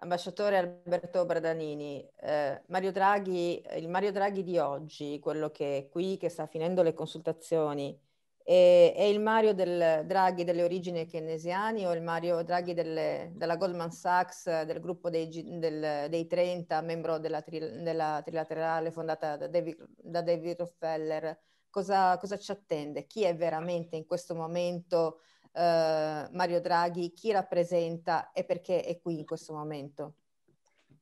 ambasciatore Alberto Bradanini, eh, Mario Draghi, il Mario Draghi di oggi, quello che è qui, che sta finendo le consultazioni, è, è il Mario del Draghi delle origini keynesiane o il Mario Draghi delle, della Goldman Sachs, del gruppo dei, del, dei 30, membro della, tri, della trilaterale fondata da David, da David Rockefeller? Cosa, cosa ci attende? Chi è veramente in questo momento eh, Mario Draghi, chi rappresenta e perché è qui in questo momento?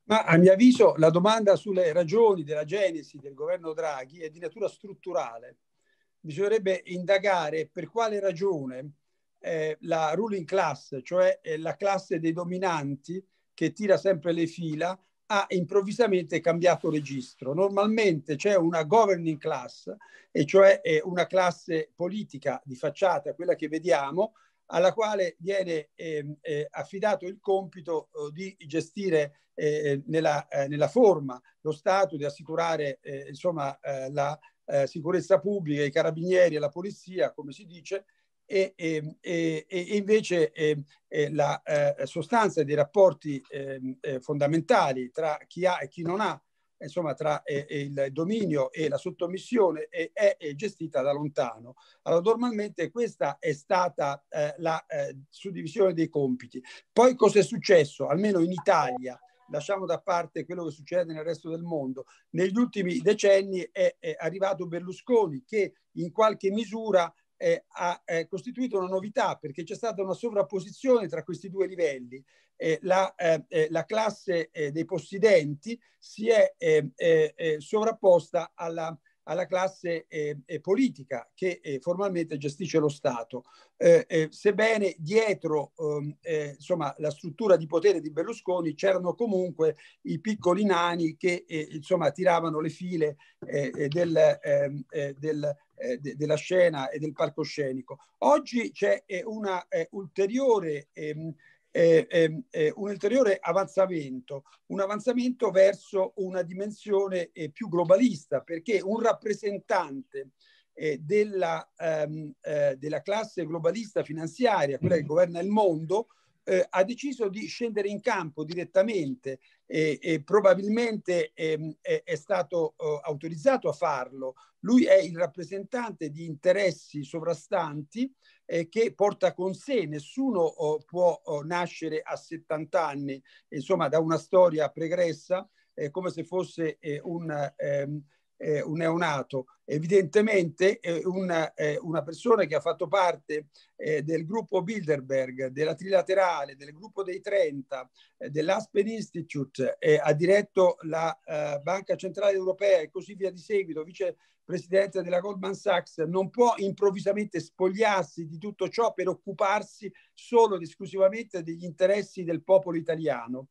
Ma a mio avviso la domanda sulle ragioni della genesi del governo Draghi è di natura strutturale. Bisognerebbe indagare per quale ragione eh, la ruling class, cioè eh, la classe dei dominanti che tira sempre le fila, ha improvvisamente cambiato registro. Normalmente c'è una governing class, e cioè eh, una classe politica di facciata, quella che vediamo, alla quale viene eh, eh, affidato il compito eh, di gestire eh, nella, eh, nella, forma lo Stato, di assicurare insomma, la sicurezza pubblica, i carabinieri e la polizia, come si dice, e, ehm, e, e, e invece ehm, eh, la eh, sostanza dei rapporti ehm, eh, fondamentali tra chi ha e chi non ha, insomma tra il dominio e la sottomissione è, è, gestita da lontano. Allora normalmente questa è stata la suddivisione dei compiti. Poi cosa è successo? Almeno in Italia lasciamo da parte quello che succede nel resto del mondo. Negli ultimi decenni è, è, arrivato Berlusconi che in qualche misura eh, ha eh, costituito una novità perché c'è stata una sovrapposizione tra questi due livelli. Eh, la, eh, eh, la, classe eh, dei possidenti si è sovrapposta alla, alla classe politica che formalmente gestisce lo Stato. sebbene dietro ehm, insomma, la struttura di potere di Berlusconi c'erano comunque i piccoli nani che insomma, tiravano le file del, ehm, del eh, de, della scena e del palcoscenico. Oggi c'è eh, una, eh, ulteriore, ehm, eh, ehm, eh, un ulteriore avanzamento, un avanzamento verso una dimensione eh, più globalista, perché un rappresentante della, ehm, della classe globalista finanziaria, quella che mm-hmm. governa il mondo, eh, ha deciso di scendere in campo direttamente e, e probabilmente eh, è, è, stato eh, autorizzato a farlo. Lui è il rappresentante di interessi sovrastanti eh, che porta con sé, nessuno oh, può oh, nascere a 70 anni, insomma da una storia pregressa, eh, come se fosse eh, un... Ehm, eh, un neonato. Evidentemente eh, una, eh, una, persona che ha fatto parte eh, del gruppo Bilderberg, della Trilaterale, del gruppo dei 30, eh, dell'Aspen Institute, eh, ha diretto la Banca Centrale Europea e così via di seguito, vicepresidente della Goldman Sachs, non può improvvisamente spogliarsi di tutto ciò per occuparsi solo ed esclusivamente degli interessi del popolo italiano.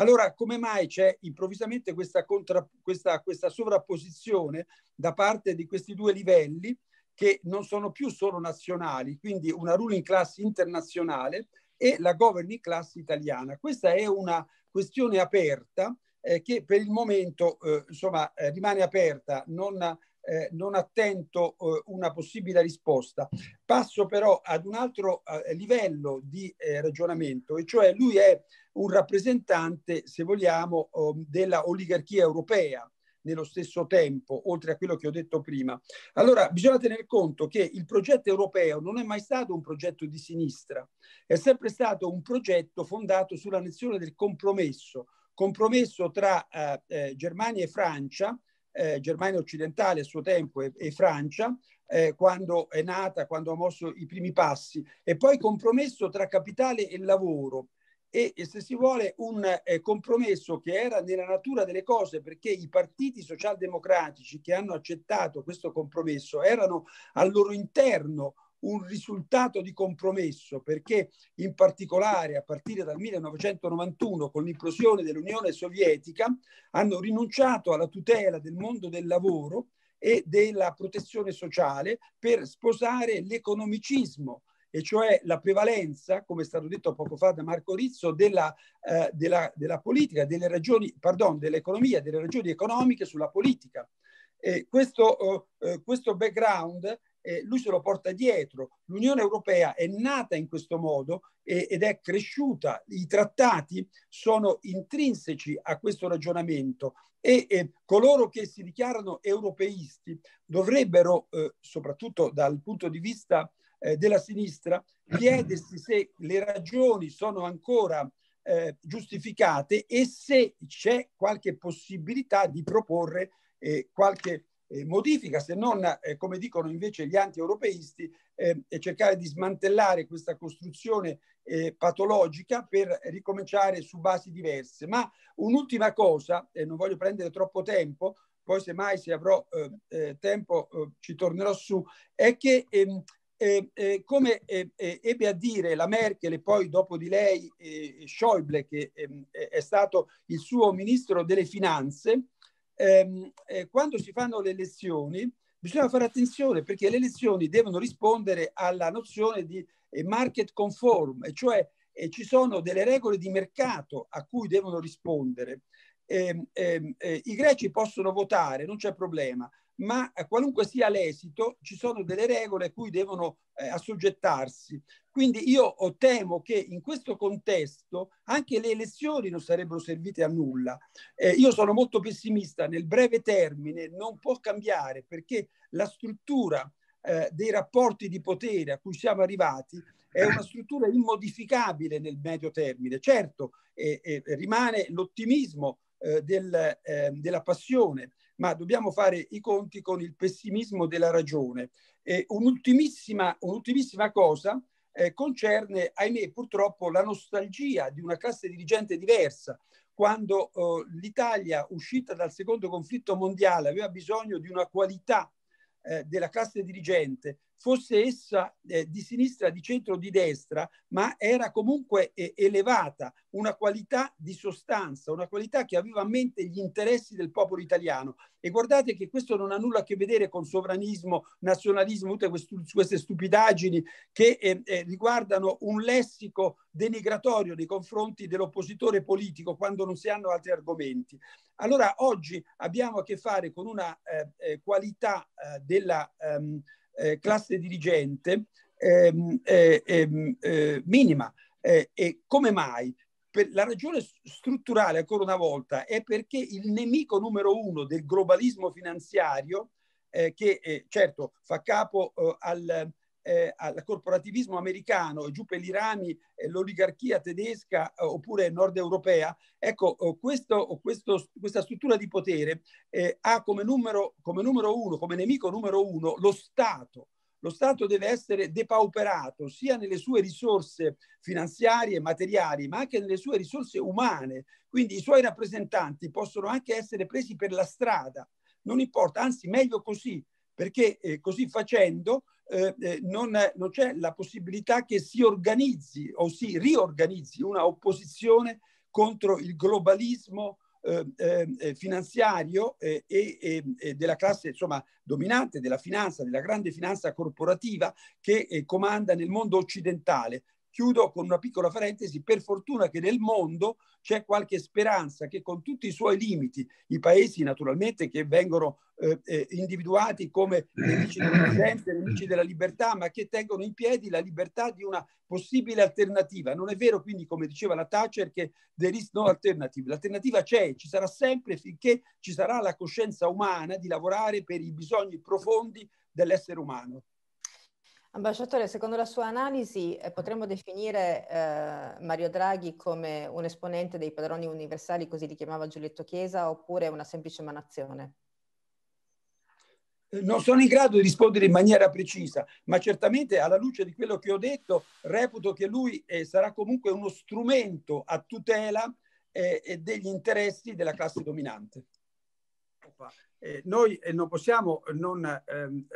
Allora, come mai c'è improvvisamente questa, contra, questa, questa sovrapposizione da parte di questi due livelli che non sono più solo nazionali, quindi una ruling class internazionale e la governing class italiana? Questa è una questione aperta eh, che per il momento eh, insomma, eh, rimane aperta, non, eh, non attento eh, una possibile risposta. Passo però ad un altro eh, livello di eh, ragionamento, e cioè lui è un rappresentante, se vogliamo, ehm, della oligarchia europea nello stesso tempo, oltre a quello che ho detto prima. Allora bisogna tener conto che il progetto europeo non è mai stato un progetto di sinistra, è sempre stato un progetto fondato sulla nozione del compromesso, compromesso tra eh, eh, Germania e Francia eh, Germania occidentale a suo tempo e, e Francia, eh, quando è nata, quando ha mosso i primi passi, e poi compromesso tra capitale e lavoro. E, e se si vuole un eh, compromesso che era nella natura delle cose, perché i partiti socialdemocratici che hanno accettato questo compromesso erano al loro interno un risultato di compromesso perché in particolare a partire dal 1991 con l'implosione dell'Unione Sovietica hanno rinunciato alla tutela del mondo del lavoro e della protezione sociale per sposare l'economicismo e cioè la prevalenza, come è stato detto poco fa da Marco Rizzo, della, eh, della, della politica, delle ragioni, pardon, dell'economia, delle ragioni economiche sulla politica. E questo, oh, eh, questo, background eh, lui se lo porta dietro. L'Unione Europea è nata in questo modo eh, ed è cresciuta. I trattati sono intrinseci a questo ragionamento e eh, coloro che si dichiarano europeisti dovrebbero, eh, soprattutto dal punto di vista eh, della sinistra, chiedersi se le ragioni sono ancora eh, giustificate e se c'è qualche possibilità di proporre qualche eh, modifica, se non, eh, come dicono invece gli anti-europeisti, eh, cercare di smantellare questa costruzione eh, patologica per ricominciare su basi diverse. Ma un'ultima cosa, e non voglio prendere troppo tempo, poi semmai se avrò eh, eh, tempo ci tornerò su, è che ehm, come ebbe a dire la Merkel e poi dopo di lei Schäuble, che ehm, è stato il suo ministro delle finanze, ehm, eh, quando si fanno le elezioni bisogna fare attenzione perché le elezioni devono rispondere alla nozione di eh, market conform, cioè eh, ci sono delle regole di mercato a cui devono rispondere. Ehm, ehm, eh, I greci possono votare, non c'è problema, ma qualunque sia l'esito ci sono delle regole a cui devono eh, assoggettarsi. Quindi io temo che in questo contesto anche le elezioni non sarebbero servite a nulla. Eh, io sono molto pessimista, nel breve termine non può cambiare perché la struttura eh, dei rapporti di potere a cui siamo arrivati è una struttura immodificabile nel medio termine. Certo, eh, rimane l'ottimismo eh, del, eh, della passione, ma dobbiamo fare i conti con il pessimismo della ragione. Eh, un'ultimissima, un'ultimissima cosa eh, concerne, ahimè, purtroppo la nostalgia di una classe dirigente diversa. Quando eh, l'Italia, uscita dal secondo conflitto mondiale, aveva bisogno di una qualità eh, della classe dirigente fosse essa eh, di sinistra, di centro, o di destra, ma era comunque eh, elevata, una qualità di sostanza, una qualità che aveva a mente gli interessi del popolo italiano. E guardate che questo non ha nulla a che vedere con sovranismo, nazionalismo, tutte queste stupidaggini che eh, eh, riguardano un lessico denigratorio nei confronti dell'oppositore politico quando non si hanno altri argomenti. Allora oggi abbiamo a che fare con una eh, eh, qualità della... Ehm, eh, classe dirigente ehm, eh, ehm, eh, minima. Eh, e come mai? Per la ragione strutturale, ancora una volta, è perché il nemico numero uno del globalismo finanziario, eh, che eh, certo fa capo al, eh, al corporativismo americano, giù per i rami, eh, l'oligarchia tedesca eh, oppure nord europea, ecco, oh, questo, oh, questo, questa struttura di potere eh, ha come numero, come numero uno, come nemico numero uno, lo Stato. Lo Stato deve essere depauperato sia nelle sue risorse finanziarie, e materiali, ma anche nelle sue risorse umane. Quindi i suoi rappresentanti possono anche essere presi per la strada. Non importa, anzi meglio così, perché eh, così facendo eh, eh, non, non, c'è la possibilità che si organizzi o si riorganizzi una opposizione contro il globalismo eh, eh, eh finanziario e, e, e, della classe insomma, dominante della finanza, della grande finanza corporativa che comanda nel mondo occidentale Chiudo con una piccola parentesi, per fortuna che nel mondo c'è qualche speranza che con tutti i suoi limiti, i paesi naturalmente che vengono eh, eh individuati come nemici della presenza, nemici della libertà, ma che tengono in piedi la libertà di una possibile alternativa. Non è vero quindi, come diceva la Thatcher, che there is no alternative. L'alternativa c'è, ci sarà sempre finché ci sarà la coscienza umana di lavorare per i bisogni profondi dell'essere umano. Ambasciatore, secondo la sua analisi eh, mm. potremmo definire eh, Mario Draghi come un esponente dei padroni universali, così li chiamava Giulietto Chiesa, oppure una semplice emanazione? Eh, non sono in grado di rispondere in maniera precisa, ma certamente alla luce di quello che ho detto, reputo che lui eh, sarà comunque uno strumento a tutela eh, degli interessi della classe dominante. Eh, noi non possiamo non ehm,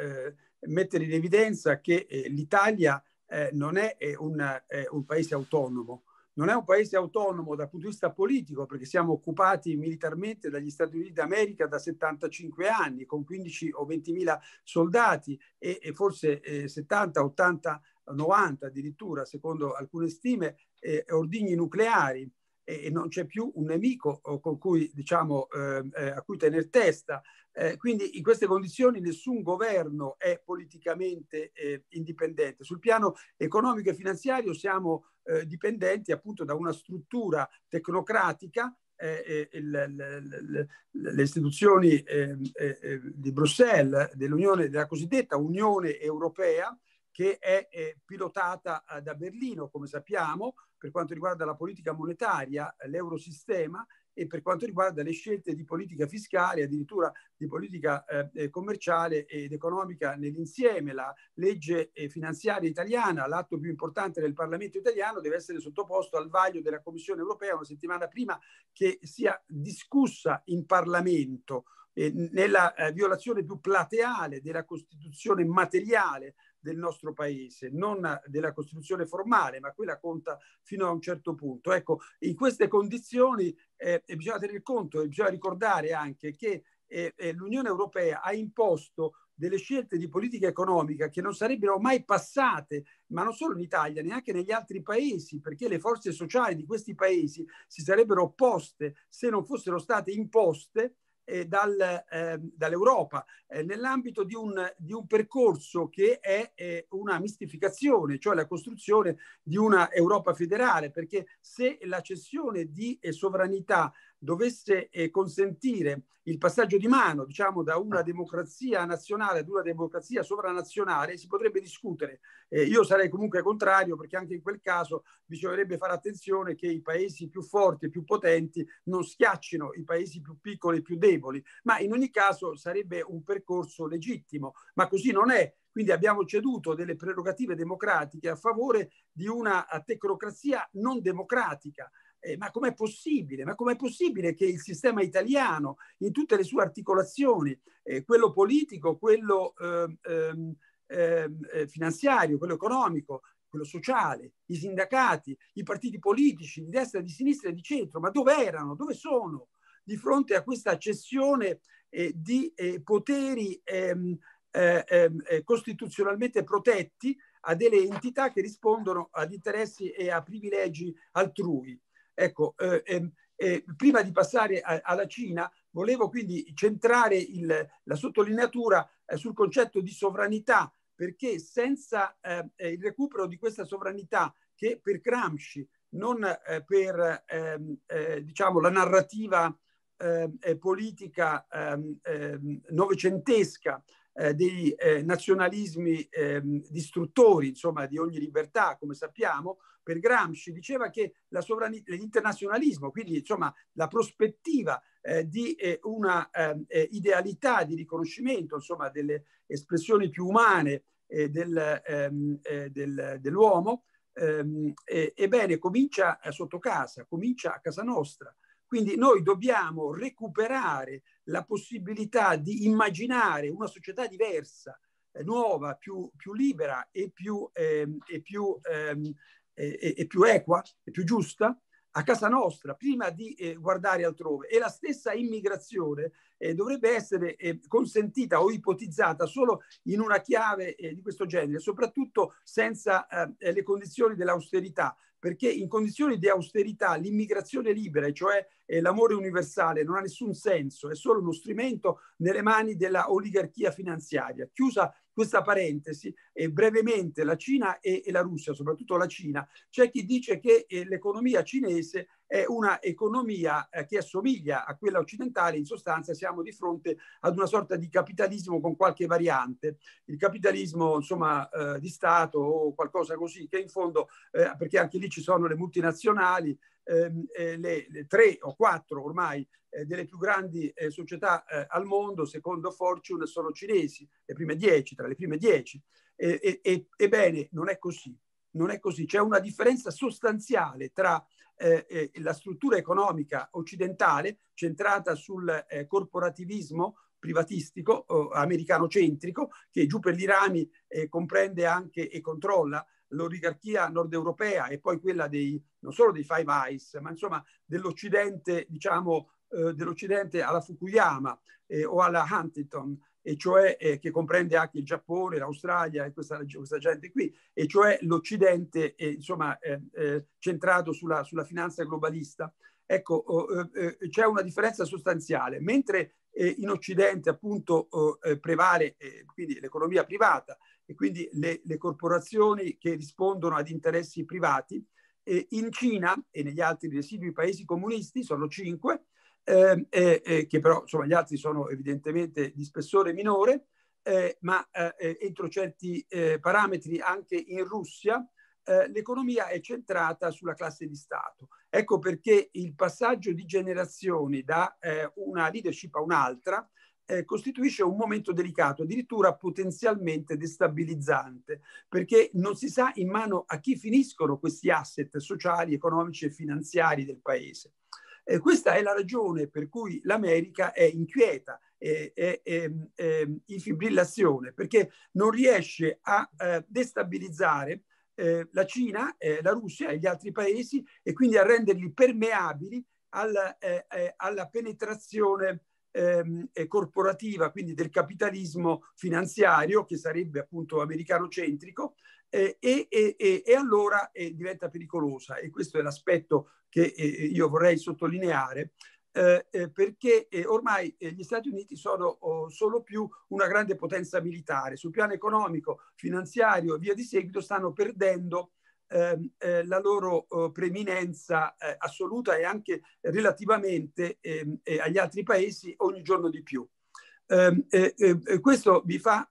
mettere in evidenza che eh, l'Italia eh, non è un, un, paese autonomo, non è un paese autonomo dal punto di vista politico perché siamo occupati militarmente dagli Stati Uniti d'America da 75 anni con 15 o 20 mila soldati e, e forse 70, 80, 90 addirittura secondo alcune stime eh, ordigni nucleari e non c'è più un nemico oh, con cui, diciamo, ehm, eh, a cui tenere testa. Eh, quindi in queste condizioni nessun governo è politicamente eh, indipendente. Sul piano economico e finanziario siamo eh, dipendenti appunto da una struttura tecnocratica. Eh, eh, le, le, le, istituzioni ehm, eh, di Bruxelles, dell'Unione, della cosiddetta Unione Europea, che è pilotata da Berlino, come sappiamo, per quanto riguarda la politica monetaria, l'eurosistema, e per quanto riguarda le scelte di politica fiscale, addirittura di politica eh, eh commerciale ed economica nell'insieme. La legge eh, finanziaria italiana, l'atto più importante del Parlamento italiano, deve essere sottoposto al vaglio della Commissione europea una settimana prima che sia discussa in Parlamento. Eh, nella eh, violazione più plateale della Costituzione materiale del nostro paese, non della Costituzione formale, ma quella conta fino a un certo punto. Ecco, in queste condizioni eh, bisogna tenere conto e bisogna ricordare anche che eh, eh, l'Unione Europea ha imposto delle scelte di politica economica che non sarebbero mai passate, ma non solo in Italia, neanche negli altri paesi, perché le forze sociali di questi paesi si sarebbero opposte se non fossero state imposte eh, dal, eh, dall'Europa eh, nell'ambito di un, di un, percorso che è una mistificazione, cioè la costruzione di una Europa federale, perché se la cessione di eh, sovranità dovesse eh, consentire il passaggio di mano, diciamo, da una ah. democrazia nazionale ad una democrazia sovranazionale, si potrebbe discutere. Eh, io sarei comunque contrario perché anche in quel caso bisognerebbe fare attenzione che i paesi più forti e più potenti non schiaccino i paesi più piccoli e più deboli, ma in ogni caso sarebbe un percorso legittimo, ma così non è. Quindi abbiamo ceduto delle prerogative democratiche a favore di una tecnocrazia non democratica eh, ma com'è possibile? Ma com'è possibile che il sistema italiano, in tutte le sue articolazioni, eh, quello politico, quello ehm, ehm, ehm, eh, finanziario, quello economico, quello sociale, i sindacati, i partiti politici di destra, di sinistra e di centro, ma dove erano? Dove sono? Di fronte a questa cessione eh, di eh, poteri ehm, eh, costituzionalmente protetti a delle entità che rispondono ad interessi e a privilegi altrui. Ecco, eh, ehm, eh, prima di passare a, alla Cina, volevo quindi centrare il, la sottolineatura eh, sul concetto di sovranità, perché senza eh, il recupero di questa sovranità che per Gramsci, non eh, per ehm, diciamo, la narrativa ehm, politica novecentesca, eh, dei eh, nazionalismi ehm, distruttori, insomma, di ogni libertà, come sappiamo, per Gramsci diceva che la sovrani- l'internazionalismo, quindi insomma la prospettiva eh, di eh, una ehm, eh, idealità di riconoscimento, insomma, delle espressioni più umane eh, del, ehm, del, dell'uomo, ehm, ebbene, comincia sotto casa, comincia a casa nostra. Quindi noi dobbiamo recuperare la possibilità di immaginare una società diversa, eh, nuova, più, più, libera e più, ehm, e, più, ehm, e, e più, equa e più giusta a casa nostra, prima di eh, guardare altrove. E la stessa immigrazione eh, dovrebbe essere eh, consentita o ipotizzata solo in una chiave eh, di questo genere, soprattutto senza eh, le condizioni dell'austerità, perché in condizioni di austerità l'immigrazione libera, cioè eh, l'amore universale, non ha nessun senso, è solo uno strumento nelle mani della oligarchia finanziaria, chiusa questa parentesi e eh, brevemente la Cina e, e, la Russia, soprattutto la Cina. C'è chi dice che eh, l'economia cinese è una economia eh, che assomiglia a quella occidentale, in sostanza siamo di fronte ad una sorta di capitalismo con qualche variante, il capitalismo insomma eh, di Stato o qualcosa così, che in fondo, eh, perché anche lì ci sono le multinazionali, Ehm, eh, le, le, tre o quattro ormai eh, delle più grandi eh, società eh, al mondo, secondo Fortune, sono cinesi, le prime dieci, tra le prime dieci. ebbene, non è così. Non è così. C'è una differenza sostanziale tra eh, eh, la struttura economica occidentale, centrata sul corporativismo privatistico, americano-centrico, che giù per gli rami comprende anche e controlla l'oligarchia nordeuropea e poi quella dei, non solo dei Five Eyes, ma insomma dell'Occidente, diciamo, eh, dell'Occidente alla Fukuyama eh, o alla Huntington, e cioè eh, che comprende anche il Giappone, l'Australia e questa, questa gente qui, e cioè l'Occidente eh, insomma, eh, eh, centrato sulla, sulla finanza globalista. Ecco, oh, c'è una differenza sostanziale. Mentre eh, in Occidente appunto eh, eh, prevale eh, quindi l'economia privata e quindi le, le, corporazioni che rispondono ad interessi privati. in Cina e negli altri residui paesi comunisti sono cinque, ehm, che però insomma, gli altri sono evidentemente di spessore minore, eh, ma eh, entro certi parametri anche in Russia eh, l'economia è centrata sulla classe di Stato. Ecco perché il passaggio di generazioni da eh, una leadership a un'altra eh, costituisce un momento delicato, addirittura potenzialmente destabilizzante, perché non si sa in mano a chi finiscono questi asset sociali, economici e finanziari del Paese. Eh, questa è la ragione per cui l'America è inquieta, è, è, è, è in fibrillazione, perché non riesce a eh, destabilizzare eh, la Cina, eh, la Russia e gli altri paesi e quindi a renderli permeabili alla, eh, eh, alla penetrazione ehm, eh, corporativa, quindi del capitalismo finanziario che sarebbe appunto americano centrico e, e, e, e, allora diventa pericolosa e questo è l'aspetto che io vorrei sottolineare eh, eh, perché eh, ormai eh, gli Stati Uniti sono oh, solo più una grande potenza militare. Sul piano economico, finanziario e via di seguito stanno perdendo ehm, eh, la loro oh, preeminenza eh, assoluta e anche relativamente ehm, agli altri paesi ogni giorno di più. Ehm, questo mi fa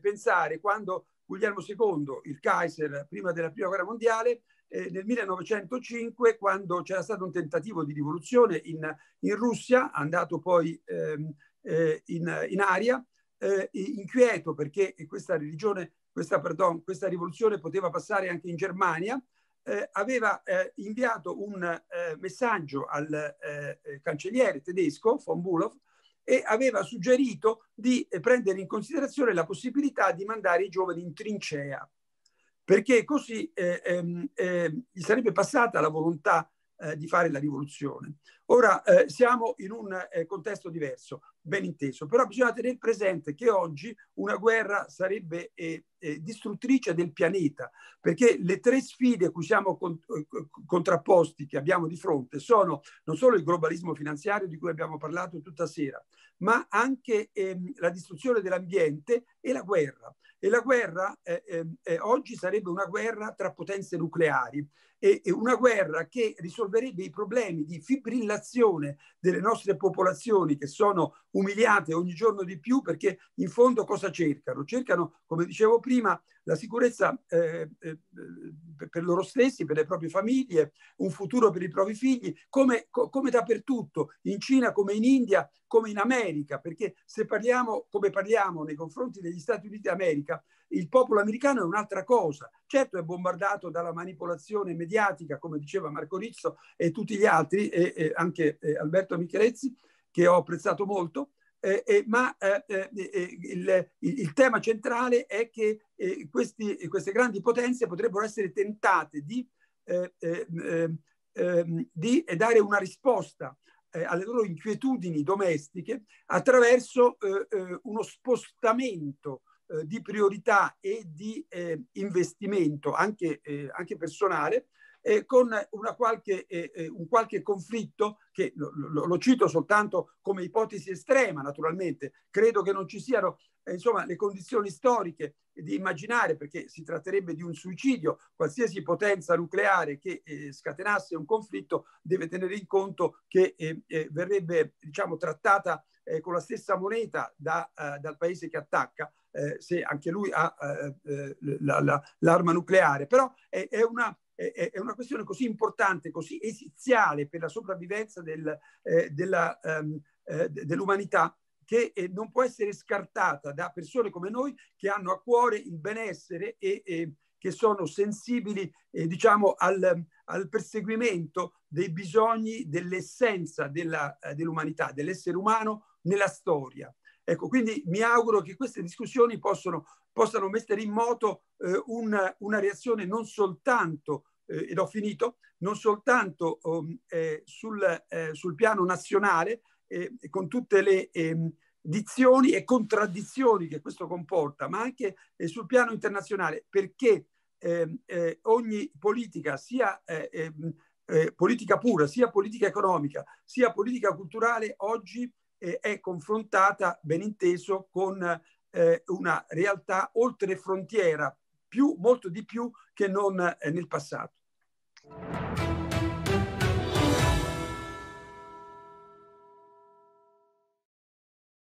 pensare quando Guglielmo II, il Kaiser, prima della Prima Guerra Mondiale, eh, nel 1905 quando c'era stato un tentativo di rivoluzione in, in Russia, andato poi ehm, eh, in, in, aria, eh, inquieto perché questa religione, questa, perdon, questa rivoluzione poteva passare anche in Germania, eh, aveva eh, inviato un eh, messaggio al eh, eh, cancelliere tedesco von Bulow e aveva suggerito di prendere in considerazione la possibilità di mandare i giovani in trincea perché così eh, eh, gli sarebbe passata la volontà eh, di fare la rivoluzione. Ora eh, siamo in un eh, contesto diverso, ben inteso, però bisogna tenere presente che oggi una guerra sarebbe eh, eh distruttrice del pianeta, perché le tre sfide a cui siamo cont- eh, contrapposti, che abbiamo di fronte, sono non solo il globalismo finanziario di cui abbiamo parlato tutta sera, ma anche ehm, la distruzione dell'ambiente e la guerra. E la guerra eh, ehm, eh, oggi sarebbe una guerra tra potenze nucleari e, e, una guerra che risolverebbe i problemi di fibrillazione delle nostre popolazioni che sono umiliate ogni giorno di più perché in fondo cosa cercano? Cercano, come dicevo prima, la sicurezza eh, eh per loro stessi, per le proprie famiglie, un futuro per i propri figli, come, come dappertutto, in Cina come in India, come in America, perché se parliamo come parliamo nei confronti degli negli Stati Uniti d'America il popolo americano è un'altra cosa. Certo è bombardato dalla manipolazione mediatica, come diceva Marco Rizzo e tutti gli altri, e, e anche eh, Alberto Michelezzi, che ho apprezzato molto, eh, eh, ma il, il, tema centrale è che eh, questi, queste grandi potenze potrebbero essere tentate di, eh, eh, ehm, di dare una risposta eh, alle loro inquietudini domestiche attraverso eh, eh uno spostamento eh, di priorità e di eh, investimento anche, anche personale eh, con qualche, eh, un qualche conflitto che lo, lo, cito soltanto come ipotesi estrema naturalmente, credo che non ci siano eh, insomma, le condizioni storiche di immaginare, perché si tratterebbe di un suicidio, qualsiasi potenza nucleare che eh, scatenasse un conflitto deve tenere in conto che eh, eh, verrebbe diciamo, trattata con la stessa moneta da, dal paese che attacca, se anche lui ha l'arma nucleare, però è, è una è una questione così importante, così esiziale per la sopravvivenza del, eh, della, um, eh, dell'umanità che eh, non può essere scartata da persone come noi che hanno a cuore il benessere e, e che sono sensibili eh, diciamo, al, al, perseguimento dei bisogni dell'essenza della, eh, dell'umanità, dell'essere umano nella storia. Ecco, quindi mi auguro che queste discussioni possono, possano mettere in moto eh, una, una, reazione non soltanto eh, ed ho finito, non soltanto um, eh, sul, eh, sul, piano nazionale, eh, con tutte le ehm, dizioni e contraddizioni che questo comporta, ma anche eh, sul piano internazionale, perché ehm, eh, ogni politica, sia politica pura, sia politica economica, sia politica culturale, oggi è confrontata, ben inteso, con una realtà oltre frontiera, più, molto di più che non nel passato. Thank you.